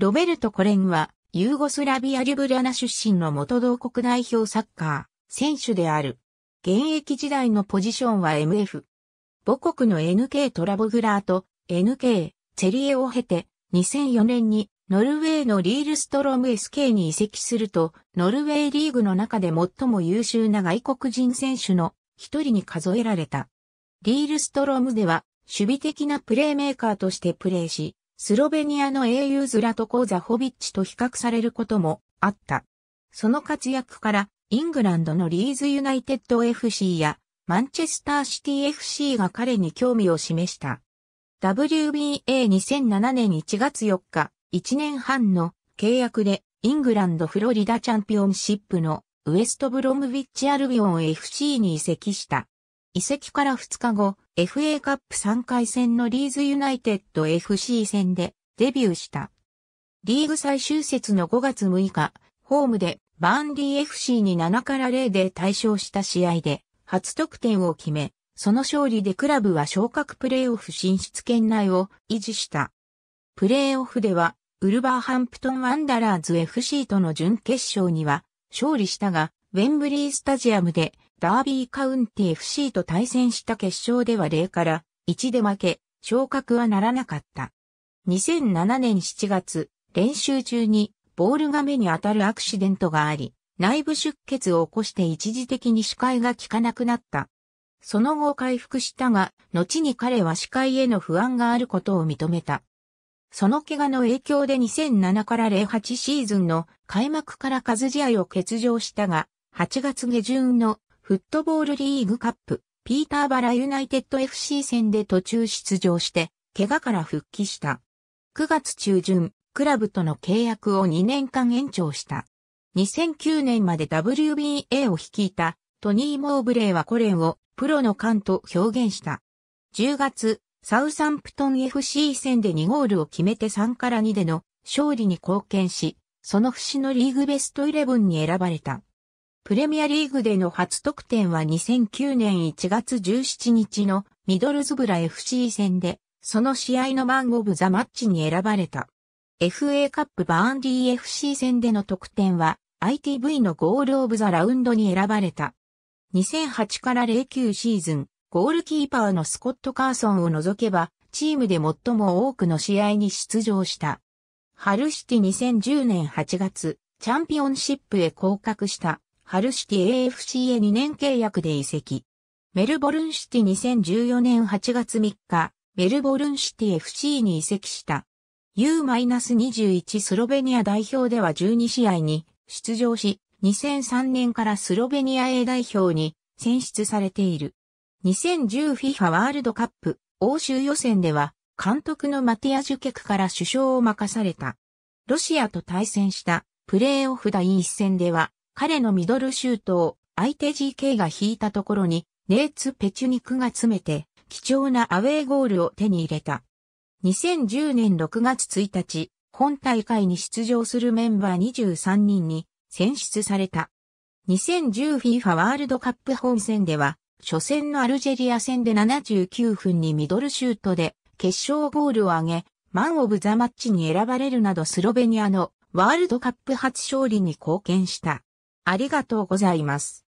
ロベルト・コレンは、ユーゴスラビア・リュブリャナ出身の元同国代表サッカー、選手である。現役時代のポジションは MF。母国の NK トラボグラーと NK チェリエを経て2004年にノルウェーのリールストローム SK に移籍するとノルウェーリーグの中で最も優秀な外国人選手の一人に数えられた。リールストロームでは守備的なプレーメーカーとしてプレーし、スロベニアの英雄ズラトコ・ザホビッチと比較されることもあった。その活躍から、イングランドのリーズユナイテッド FC やマンチェスターシティ FC が彼に興味を示した。WBA2007 年1月4日、1年半の契約でイングランドフロリダチャンピオンシップのウエストブロムビッチアルビオン FC に移籍した。移籍から2日後、FA カップ3回戦のリーズユナイテッド FC 戦でデビューした。リーグ最終節の5月6日、ホームでバンディ FC に7から0で対象した試合で初得点を決め、その勝利でクラブは昇格プレーオフ進出圏内を維持した。プレーオフではウルバーハンプトンワンダラーズ FC との準決勝には勝利したが、ウェンブリースタジアムでダービーカウンティ FC と対戦した決勝では0から1で負け、昇格はならなかった。2007年7月、練習中にボールが目に当たるアクシデントがあり、内部出血を起こして一時的に視界が効かなくなった。その後回復したが、後に彼は視界への不安があることを認めた。その怪我の影響で2007から08シーズンの開幕から数試合を欠場したが、8月下旬のフットボールリーグカップ、ピーターバラユナイテッド FC 戦で途中出場して、怪我から復帰した。9月中旬、クラブとの契約を2年間延長した。2009年まで WBA を率いたトニー・モーブレイはコレンをプロの勘と表現した。10月、サウサンプトン FC 戦で2ゴールを決めて3から2での勝利に貢献し、その節のリーグベストイレブンに選ばれた。プレミアリーグでの初得点は2009年1月17日のミドルズブラ FC 戦で、その試合のマン・オブ・ザ・マッチに選ばれた。FA カップバーンディ FC 戦での得点は ITV のゴール・オブ・ザ・ラウンドに選ばれた。2008から09シーズン、ゴールキーパーのスコット・カーソンを除けば、チームで最も多くの試合に出場した。ハルシティ2010年8月、チャンピオンシップへ降格した。ハルシティ AFC へ2年契約で移籍。メルボルンシティ2014年8月3日、メルボルンシティ FC に移籍した。U-21 スロベニア代表では12試合に出場し、2003年からスロベニア A 代表に選出されている。2010FIFA ワールドカップ欧州予選では監督のマティア・ジュケクから首相を任された。ロシアと対戦したプレーオフ第1戦では彼のミドルシュートを相手 GK が引いたところに、ネーツ・ペチュニクが詰めて、貴重なアウェーゴールを手に入れた。2010年6月1日、本大会に出場するメンバー23人に選出された。2010FIFA ワールドカップ本戦では、初戦のアルジェリア戦で79分にミドルシュートで決勝ゴールを挙げ、マンオブザマッチに選ばれるなどスロベニアのワールドカップ初勝利に貢献した。ありがとうございます。